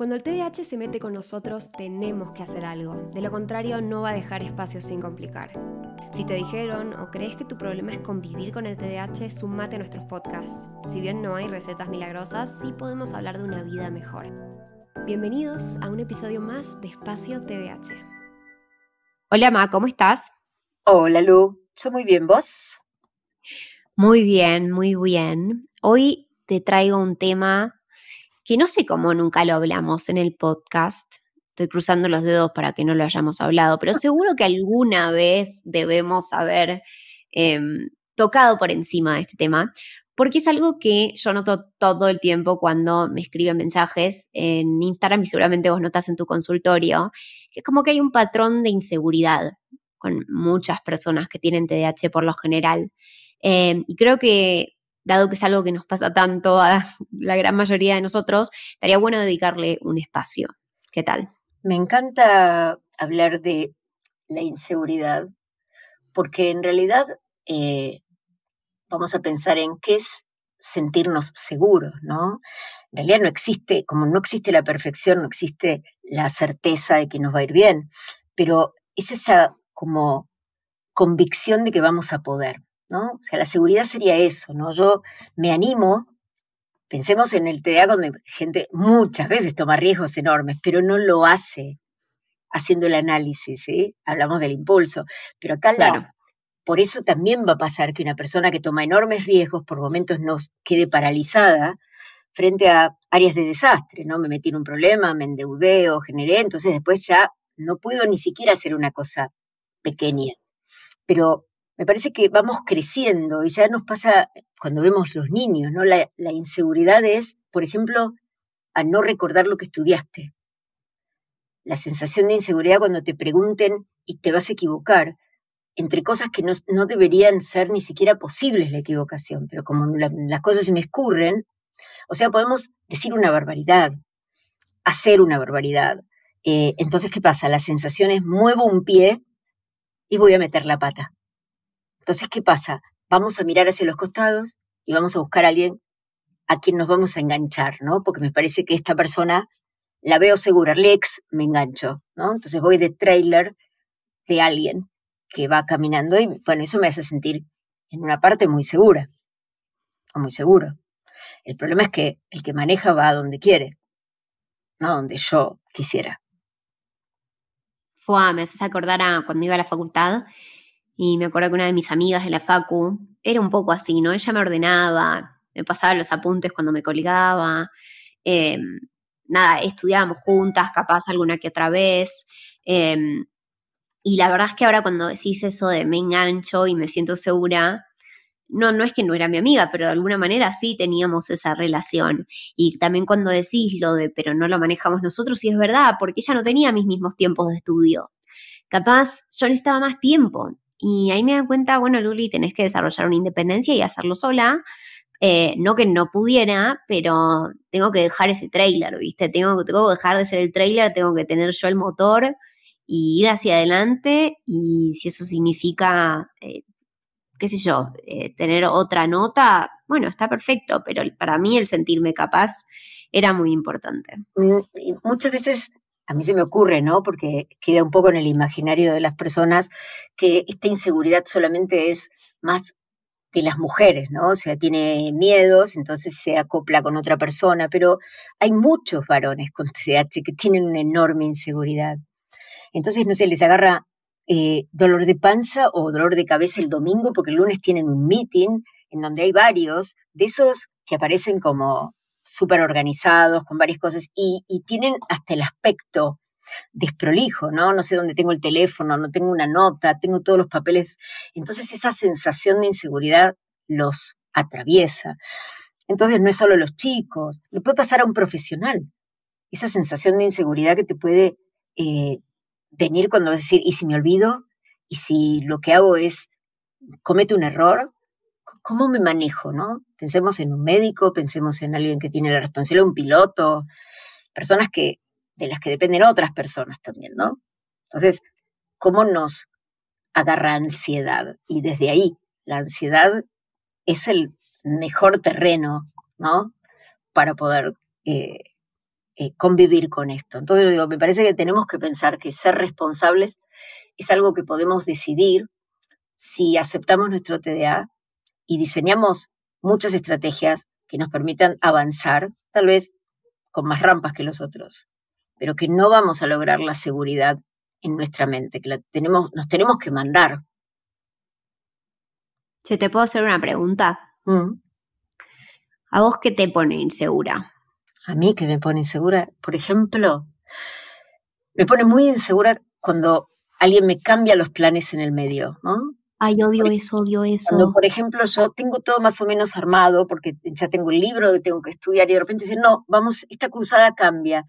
Cuando el TDAH se mete con nosotros, tenemos que hacer algo. De lo contrario, no va a dejar espacio sin complicar. Si te dijeron o crees que tu problema es convivir con el TDAH, sumate a nuestros podcasts. Si bien no hay recetas milagrosas, sí podemos hablar de una vida mejor. Bienvenidos a un episodio más de Espacio TDAH. Hola Ma, ¿cómo estás? Hola Lu, yo muy bien, ¿vos? Muy bien, muy bien. Hoy te traigo un tema que no sé cómo nunca lo hablamos en el podcast. Estoy cruzando los dedos para que no lo hayamos hablado, pero seguro que alguna vez debemos haber em, tocado por encima de este tema, porque es algo que yo noto todo el tiempo cuando me escriben mensajes en Instagram y seguramente vos notas en tu consultorio, que es como que hay un patrón de inseguridad con muchas personas que tienen TDAH por lo general. Em, y creo que dado que es algo que nos pasa tanto a la gran mayoría de nosotros, estaría bueno dedicarle un espacio. ¿Qué tal? Me encanta hablar de la inseguridad, porque en realidad eh, vamos a pensar en qué es sentirnos seguros, ¿no? En realidad no existe, como no existe la perfección, no existe la certeza de que nos va a ir bien, pero es esa como convicción de que vamos a poder. ¿no? O sea, la seguridad sería eso, ¿no? Yo me animo, pensemos en el TDA donde gente muchas veces toma riesgos enormes, pero no lo hace haciendo el análisis, ¿sí? Hablamos del impulso, pero acá claro. Por eso también va a pasar que una persona que toma enormes riesgos por momentos nos quede paralizada frente a áreas de desastre, ¿no? Me metí en un problema, me endeudé o generé, entonces después ya no puedo ni siquiera hacer una cosa pequeña. Pero me parece que vamos creciendo y ya nos pasa eh, cuando vemos los niños, ¿no? La, inseguridad es, por ejemplo, a no recordar lo que estudiaste. La sensación de inseguridad cuando te pregunten y te vas a equivocar, entre cosas que no, deberían ser ni siquiera posibles la equivocación, pero como las cosas se me escurren, o sea, podemos decir una barbaridad, hacer una barbaridad. Eh, entonces, ¿qué pasa? La sensación es muevo un pie y voy a meter la pata. Entonces, ¿qué pasa? Vamos a mirar hacia los costados y vamos a buscar a alguien a quien nos vamos a enganchar, ¿no? Porque me parece que esta persona la veo segura, ex, me engancho, ¿no? Entonces voy de trailer de alguien que va caminando y, bueno, eso me hace sentir en una parte muy segura, o muy seguro. El problema es que el que maneja va a donde quiere, no a donde yo quisiera. Fua, me haces acordar a cuando iba a la facultad y me acuerdo que una de mis amigas de la Facu era un poco así, ¿no? Ella me ordenaba, me pasaba los apuntes cuando me colgaba. Em, nada, estudiábamos juntas, capaz alguna que otra vez. Em, y la verdad es que ahora cuando decís eso de me engancho y me siento segura, no, no es que no era mi amiga, pero de alguna manera sí teníamos esa relación. Y también cuando decís lo de, pero no lo manejamos nosotros, sí es verdad, porque ella no tenía mis mismos tiempos de estudio. Capaz yo necesitaba más tiempo y ahí me dan cuenta, bueno, Luli, tenés que desarrollar una independencia y hacerlo sola. Eh, no que no pudiera, pero tengo que dejar ese trailer, ¿viste? Tengo, tengo que dejar de ser el trailer, tengo que tener yo el motor y ir hacia adelante. Y si eso significa, eh, qué sé yo, eh, tener otra nota, bueno, está perfecto, pero para mí el sentirme capaz era muy importante. Mm, y muchas veces a mí se me ocurre, ¿no? Porque queda un poco en el imaginario de las personas que esta inseguridad solamente es más de las mujeres, ¿no? O sea, tiene miedos, entonces se acopla con otra persona, pero hay muchos varones con TDAH que tienen una enorme inseguridad. Entonces, no sé, les agarra eh, dolor de panza o dolor de cabeza el domingo porque el lunes tienen un meeting en donde hay varios de esos que aparecen como súper organizados, con varias cosas, y, tienen hasta el aspecto desprolijo, ¿no? No sé dónde tengo el teléfono, no tengo una nota, tengo todos los papeles. Entonces esa sensación de inseguridad los atraviesa. Entonces no es solo los chicos, lo puede pasar a un profesional. Esa sensación de inseguridad que te puede eh, venir cuando vas a decir, ¿y si me olvido? ¿Y si lo que hago es comete un error? ¿cómo me manejo? ¿no? Pensemos en un médico, pensemos en alguien que tiene la responsabilidad, un piloto, personas que, de las que dependen otras personas también, ¿no? Entonces, ¿cómo nos agarra ansiedad? Y desde ahí, la ansiedad es el mejor terreno, ¿no? Para poder eh, eh, convivir con esto. Entonces, digo, me parece que tenemos que pensar que ser responsables es algo que podemos decidir si aceptamos nuestro TDA, y diseñamos muchas estrategias que nos permitan avanzar, tal vez con más rampas que los otros, pero que no vamos a lograr la seguridad en nuestra mente, que la tenemos, nos tenemos que mandar. Yo te puedo hacer una pregunta. Mm. ¿A vos qué te pone insegura? A mí que me pone insegura, por ejemplo, me pone muy insegura cuando alguien me cambia los planes en el medio, ¿no? ay, odio eso, odio eso. Cuando, por ejemplo, yo tengo todo más o menos armado, porque ya tengo el libro que tengo que estudiar, y de repente dice, no, vamos, esta cruzada cambia.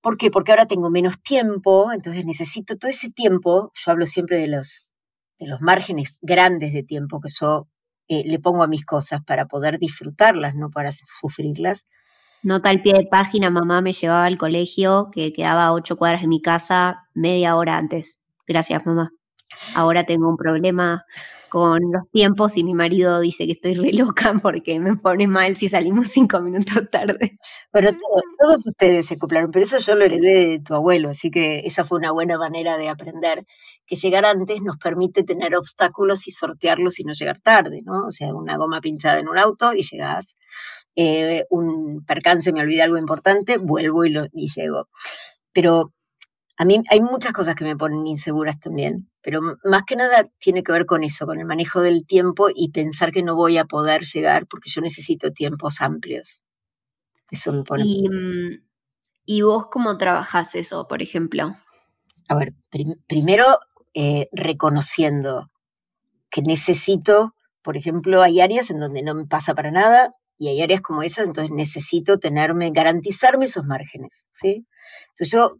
¿Por qué? Porque ahora tengo menos tiempo, entonces necesito todo ese tiempo, yo hablo siempre de los, de los márgenes grandes de tiempo que yo eh, le pongo a mis cosas para poder disfrutarlas, no para sufrirlas. Nota al pie de página, mamá me llevaba al colegio que quedaba a ocho cuadras de mi casa media hora antes. Gracias, mamá ahora tengo un problema con los tiempos y mi marido dice que estoy re loca porque me pone mal si salimos cinco minutos tarde. Pero todos, ustedes se acoplaron, pero eso yo lo heredé de tu abuelo, así que esa fue una buena manera de aprender, que llegar antes nos permite tener obstáculos y sortearlos y no llegar tarde, ¿no? O sea, una goma pinchada en un auto y llegas, eh, un percance, me olvidé algo importante, vuelvo y, lo, y llego. Pero a mí hay muchas cosas que me ponen inseguras también, pero más que nada tiene que ver con eso, con el manejo del tiempo y pensar que no voy a poder llegar porque yo necesito tiempos amplios. Eso me pone. ¿Y, mm, ¿y vos cómo trabajás eso, por ejemplo? A ver, primero eh, reconociendo que necesito, por ejemplo, hay áreas en donde no me pasa para nada, y hay áreas como esas, entonces necesito tenerme, garantizarme esos márgenes, ¿sí? Entonces yo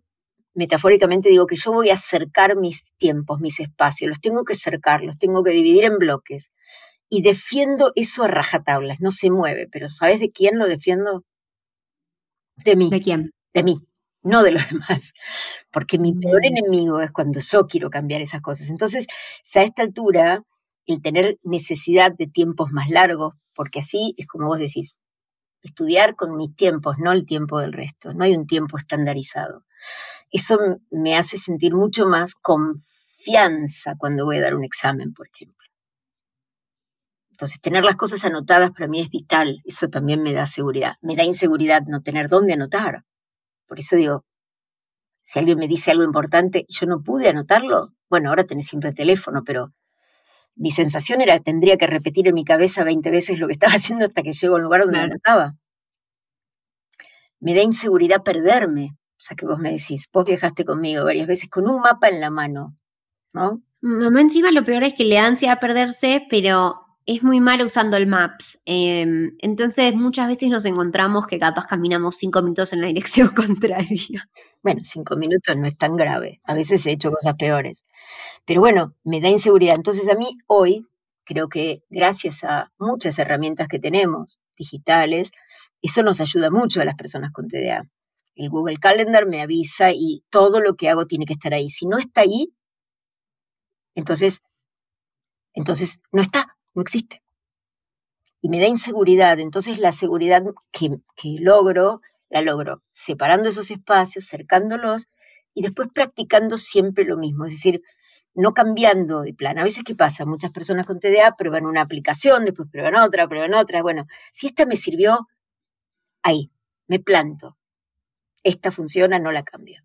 metafóricamente digo que yo voy a acercar mis tiempos, mis espacios, los tengo que acercar, los tengo que dividir en bloques. Y defiendo eso a rajatablas, no se mueve, pero ¿sabes de quién lo defiendo? De mí. ¿De quién? De mí, no de los demás. Porque mi mm. peor enemigo es cuando yo quiero cambiar esas cosas. Entonces, ya a esta altura, el tener necesidad de tiempos más largos, porque así es como vos decís, estudiar con mis tiempos, no el tiempo del resto. No hay un tiempo estandarizado. Eso me hace sentir mucho más confianza cuando voy a dar un examen, por ejemplo. Entonces, tener las cosas anotadas para mí es vital. Eso también me da seguridad. Me da inseguridad no tener dónde anotar. Por eso digo, si alguien me dice algo importante, yo no pude anotarlo. Bueno, ahora tenés siempre teléfono, pero mi sensación era que tendría que repetir en mi cabeza 20 veces lo que estaba haciendo hasta que llego al lugar donde anotaba. Me da inseguridad perderme. O sea, que vos me decís, vos viajaste conmigo varias veces con un mapa en la mano, ¿no? Mm, mamá encima lo peor es que le da a perderse, pero es muy malo usando el Maps. Em, entonces muchas veces nos encontramos que capaz caminamos cinco minutos en la dirección contraria. Bueno, cinco minutos no es tan grave. A veces he hecho cosas peores. Pero bueno, me da inseguridad. Entonces a mí hoy creo que gracias a muchas herramientas que tenemos digitales, eso nos ayuda mucho a las personas con TDA el Google Calendar me avisa y todo lo que hago tiene que estar ahí. Si no está ahí, entonces, entonces no está, no existe. Y me da inseguridad. Entonces la seguridad que, que logro, la logro separando esos espacios, cercándolos y después practicando siempre lo mismo. Es decir, no cambiando de plan. A veces, ¿qué pasa? Muchas personas con TDA prueban una aplicación, después prueban otra, prueban otra. Bueno, si esta me sirvió, ahí, me planto esta funciona, no la cambia.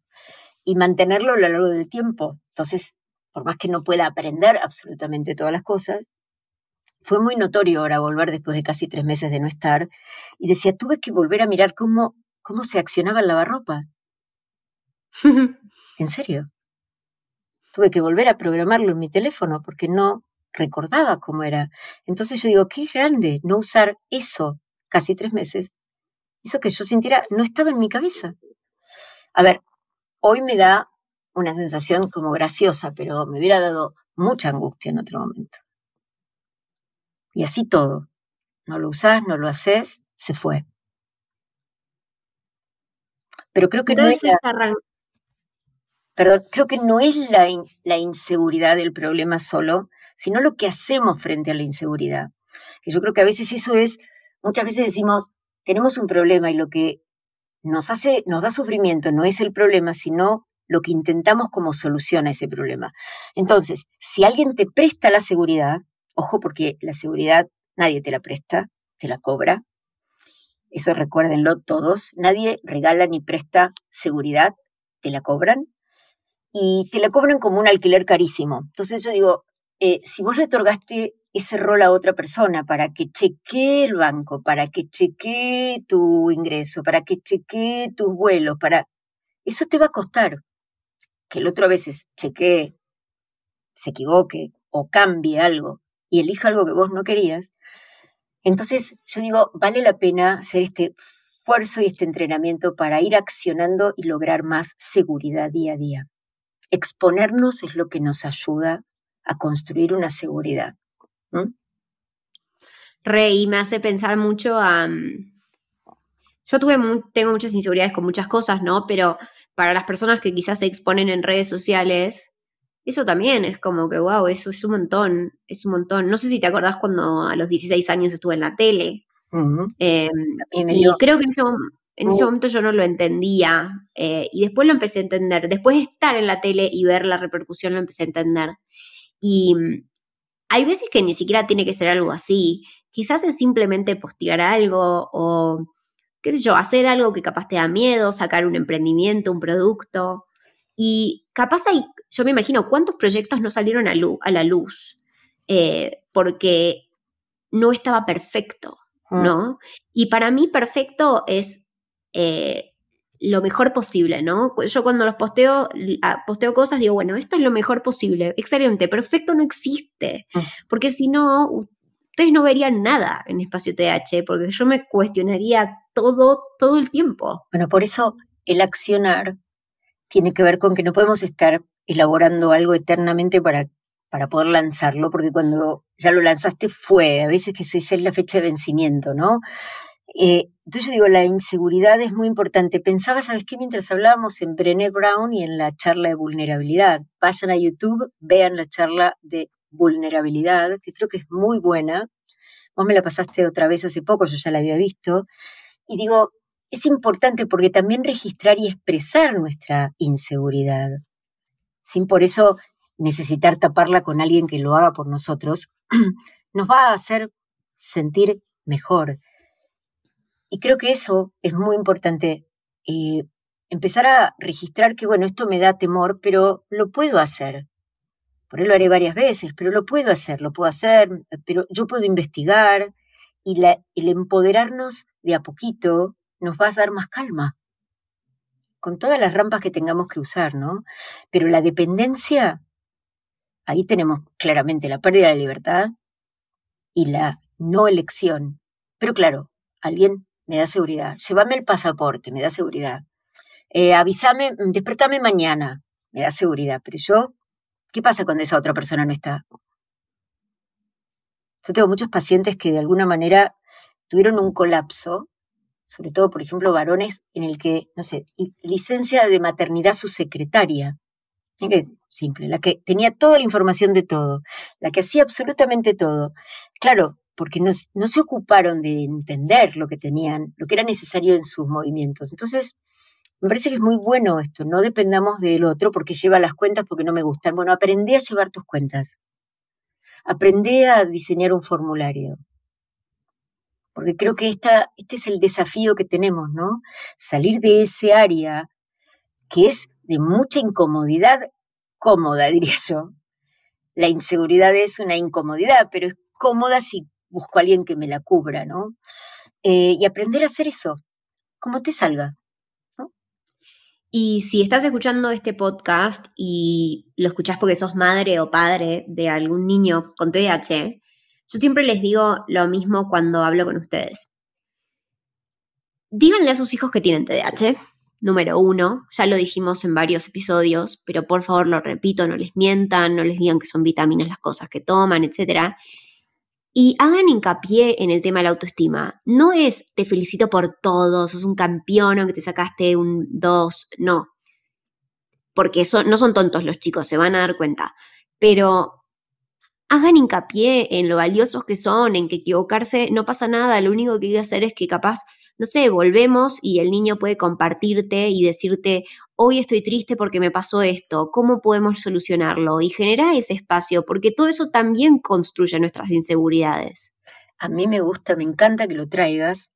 Y mantenerlo a lo largo del tiempo. Entonces, por más que no pueda aprender absolutamente todas las cosas, fue muy notorio ahora volver después de casi tres meses de no estar. Y decía, tuve que volver a mirar cómo, cómo se accionaba el lavarropas. en serio. Tuve que volver a programarlo en mi teléfono porque no recordaba cómo era. Entonces yo digo, qué grande no usar eso casi tres meses. Hizo que yo sintiera, no estaba en mi cabeza. A ver, hoy me da una sensación como graciosa, pero me hubiera dado mucha angustia en otro momento. Y así todo. No lo usás, no lo haces, se fue. Pero creo que no es la, perdón, creo que no es la, inseguridad del problema solo, sino lo que hacemos frente a la inseguridad. Que yo creo que a veces eso es, muchas veces decimos, tenemos un problema y lo que nos, hace, nos da sufrimiento no es el problema, sino lo que intentamos como solución a ese problema. Entonces, si alguien te presta la seguridad, ojo porque la seguridad nadie te la presta, te la cobra. Eso recuérdenlo todos, nadie regala ni presta seguridad, te la cobran. Y te la cobran como un alquiler carísimo. Entonces yo digo, eh, si vos retorgaste ese rol a otra persona para que chequee el banco, para que chequee tu ingreso, para que chequee tus vuelos, para... Eso te va a costar que el otro a veces chequee, se equivoque o cambie algo y elija algo que vos no querías. Entonces, yo digo, vale la pena hacer este esfuerzo y este entrenamiento para ir accionando y lograr más seguridad día a día. Exponernos es lo que nos ayuda a construir una seguridad. Rey me hace pensar mucho a... yo tuve tengo muchas inseguridades con muchas cosas, ¿no? Pero para las personas que quizás se exponen en redes sociales, eso también es como que, wow, eso es un montón, es un montón. No sé si te acordás cuando a los 16 años estuve en la tele. Em, y creo que en ese, uh. momento yo no lo entendía eh, y después lo empecé a entender. Después de estar en la tele y ver la repercusión lo empecé a entender. Y hay veces que ni siquiera tiene que ser algo así. Quizás es simplemente postigar algo o, qué sé yo, hacer algo que capaz te da miedo, sacar un emprendimiento, un producto. Y capaz hay, yo me imagino, cuántos proyectos no salieron a, la luz eh, porque no estaba perfecto, ah. ¿no? Y para mí perfecto es eh, lo mejor posible, ¿no? Yo cuando los posteo, ah, posteo cosas, digo, bueno, esto es lo mejor posible, excelente, perfecto no existe, mm. porque si no, ustedes no verían nada en espacio TH, porque yo me cuestionaría todo, todo el tiempo. Bueno, por eso el accionar tiene que ver con que no podemos estar elaborando algo eternamente para, para poder lanzarlo, porque cuando ya lo lanzaste fue, a veces que se dice la fecha de vencimiento, ¿no? Eh, entonces yo digo, la inseguridad es muy importante. Pensaba, ¿sabes qué? Mientras hablábamos en Brené Brown y en la charla de vulnerabilidad. Vayan a YouTube, vean la charla de vulnerabilidad, que creo que es muy buena. Vos me la pasaste otra vez hace poco, yo ya la había visto. Y digo, es importante porque también registrar y expresar nuestra inseguridad, sin por eso necesitar taparla con alguien que lo haga por nosotros, nos va a hacer sentir mejor, y creo que eso es muy importante, eh, empezar a registrar que, bueno, esto me da temor, pero lo puedo hacer. Por ahí lo haré varias veces, pero lo puedo hacer, lo puedo hacer, pero yo puedo investigar y el empoderarnos de a poquito nos va a dar más calma con todas las rampas que tengamos que usar, ¿no? Pero la dependencia, ahí tenemos claramente la pérdida de la libertad y la no elección. Pero claro, alguien me da seguridad. Llévame el pasaporte, me da seguridad. Eh, avísame, mm, despertame mañana, me da seguridad. Pero yo, ¿qué pasa cuando esa otra persona no está? Yo tengo muchos pacientes que de alguna manera tuvieron un colapso, sobre todo, por ejemplo, varones, en el que, no sé, licencia de maternidad su secretaria. simple, la que tenía toda la información de todo, la que hacía absolutamente todo. Claro, porque no, se ocuparon de entender lo que tenían, lo que era necesario en sus movimientos. Entonces, me parece que es muy bueno esto, no dependamos del otro porque lleva las cuentas porque no me gustan. Bueno, aprendí a llevar tus cuentas. Aprendí a diseñar un formulario. Porque creo que esta, este es el desafío que tenemos, ¿no? Salir de ese área que es de mucha incomodidad, cómoda, diría yo. La inseguridad es una incomodidad, pero es cómoda si busco a alguien que me la cubra, ¿no? Eh, y aprender a hacer eso, como te salga. Y si estás escuchando este podcast y lo escuchás porque sos madre o padre de algún niño con TDAH, yo siempre les digo lo mismo cuando hablo con ustedes. Díganle a sus hijos que tienen TDAH, número uno, ya lo dijimos en varios episodios, pero por favor lo repito, no les mientan, no les digan que son vitaminas las cosas que toman, etc. Y hagan hincapié en el tema de la autoestima. No es te felicito por todo, sos un campeón que te sacaste un 2, no. Porque eso no son tontos los chicos, se van a dar cuenta. Pero hagan hincapié en lo valiosos que son, en que equivocarse no pasa nada, lo único que hay que hacer es que capaz no sé, volvemos y el niño puede compartirte y decirte, hoy estoy triste porque me pasó esto, ¿cómo podemos solucionarlo? Y generar ese espacio, porque todo eso también construye nuestras inseguridades. A mí me gusta, me encanta que lo traigas.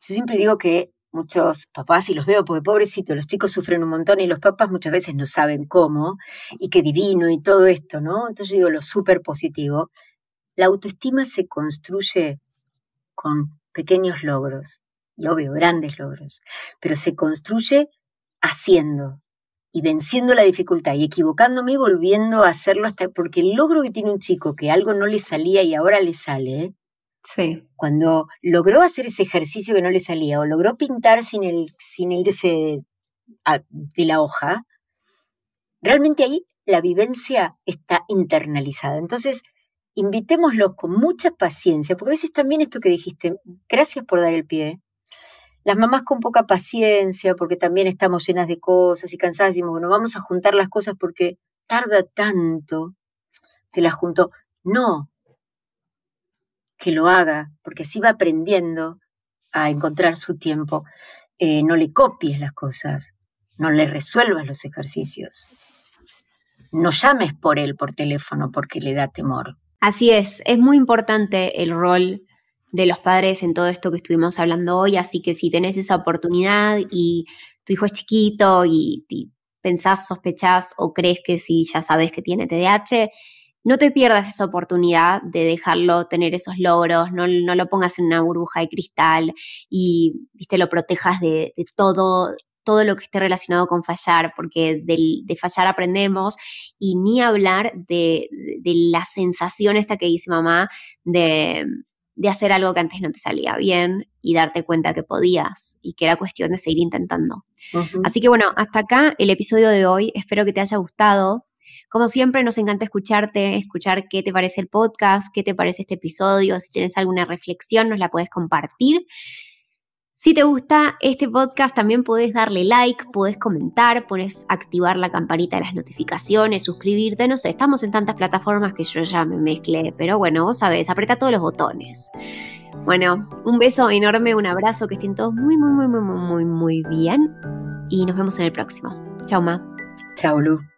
Yo siempre digo que muchos papás, y los veo porque pobrecito, los chicos sufren un montón y los papás muchas veces no saben cómo, y qué divino y todo esto, ¿no? Entonces yo digo lo súper positivo. La autoestima se construye con pequeños logros y obvio, grandes logros, pero se construye haciendo y venciendo la dificultad y equivocándome y volviendo a hacerlo hasta porque el logro que tiene un chico que algo no le salía y ahora le sale, Cuando logró hacer ese ejercicio que no le salía o logró pintar sin, el, sin irse de la hoja, realmente ahí la vivencia está internalizada. Entonces, invitémoslos con mucha paciencia, porque a veces también esto que dijiste, gracias por dar el pie, las mamás con poca paciencia, porque también estamos llenas de cosas y cansadas, decimos, bueno, vamos a juntar las cosas porque tarda tanto, se las juntó. No, que lo haga, porque así va aprendiendo a encontrar su tiempo. Eh, no le copies las cosas, no le resuelvas los ejercicios, no llames por él por teléfono porque le da temor. Así es, es muy importante el rol de los padres en todo esto que estuvimos hablando hoy, así que si tenés esa oportunidad y tu hijo es chiquito y, pensás, sospechás o crees que sí, ya sabes que tiene TDAH, no te pierdas esa oportunidad de dejarlo tener esos logros, no, no lo pongas en una burbuja de cristal y viste, lo protejas de, todo, todo lo que esté relacionado con fallar, porque de, fallar aprendemos y ni hablar de, de la sensación esta que dice mamá de de hacer algo que antes no te salía bien y darte cuenta que podías y que era cuestión de seguir intentando. Así que bueno, hasta acá el episodio de hoy. Espero que te haya gustado. Como siempre, nos encanta escucharte, escuchar qué te parece el podcast, qué te parece este episodio. Si tienes alguna reflexión, nos la puedes compartir. Si te gusta este podcast, también podés darle like, podés comentar, podés activar la campanita de las notificaciones, suscribirte, no sé, estamos en tantas plataformas que yo ya me mezclé, pero bueno, vos sabés, aprieta todos los botones. Bueno, un beso enorme, un abrazo, que estén todos muy, muy, muy, muy, muy, muy bien y nos vemos en el próximo. Chao, Ma. Chao, Lu.